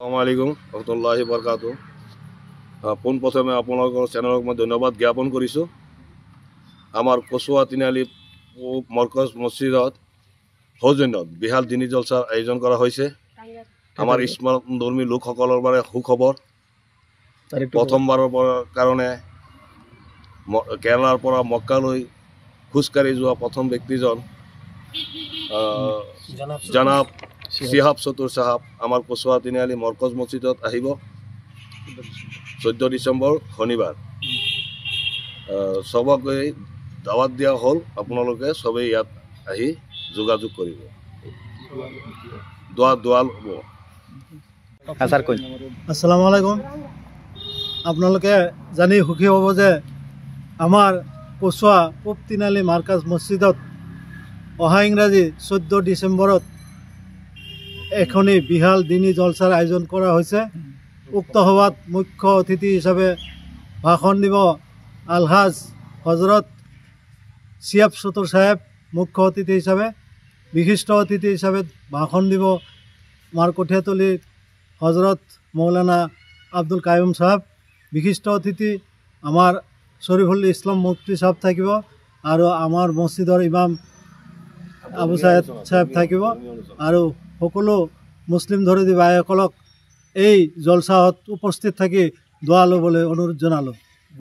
আসসালামাইকুম রহমতুল্লাহ বরকাত পোনপ্রথমে আপনার চ্যানেলক ধন্যবাদ জ্ঞাপন করছো আমার কচুয়া তিনালি মরকজ মসজিদত সৌজন্যত বিহাল দিনী জলসার আয়োজন করা হয়েছে আমার ইসমান ধর্মী লোকসকলের বারে সুখবর প্রথমবারের কারণে কেরালার মক্কাল খোজকাড়ি যাওয়া প্রথম ব্যক্তিজন জনাব শিহাব চতুৰ চাহাব আমাৰ কচুৱা তিনিআলি মৰ্কজ মছজিদত আহিব চৈধ্য ডিচেম্বৰ শনিবাৰ চবক এই দাৱাত দিয়া হ'ল আপোনালোকে চবেই ইয়াত আহি যোগাযোগ কৰিব দোৱা দোৱাল হ'ব আচলাম আলাইকুম আপোনালোকে জানি সুখী হ'ব যে আমাৰ কচুৱা পূব তিনিআলি মাৰ্কাজ মছজিদত অহা ইংৰাজী চৈধ্য ডিচেম্বৰত এখনই বিহাল দিনী জলসার আয়োজন করা হয়েছে উক্ত সভাত মুখ্য অতিথি হিচাপে ভাষণ দিব আলহাজ হজরত সিয়াব সতুর সাহেব মুখ্য অতিথি হিচাপে বিশিষ্ট অতিথি হিচাপে ভাষণ দিব আমাৰ কঠীয়াতলীৰ হজৰত মৌলানা আব্দুল কায়ুম চাহাব বিশিষ্ট অতিথি আমাৰ শ্বৰীফুল ইছলাম মুফতি চাহাব থাকিব আৰু আমাৰ মছজিদৰ ইমাম আবু চাহেদ চাহেব থাকিব আৰু সকলো মুছলিম ধৰ্মী ভাইসকলক এই জলচাহত উপস্থিত থাকি দোৱা ল'বলৈ অনুৰোধ জনালোঁ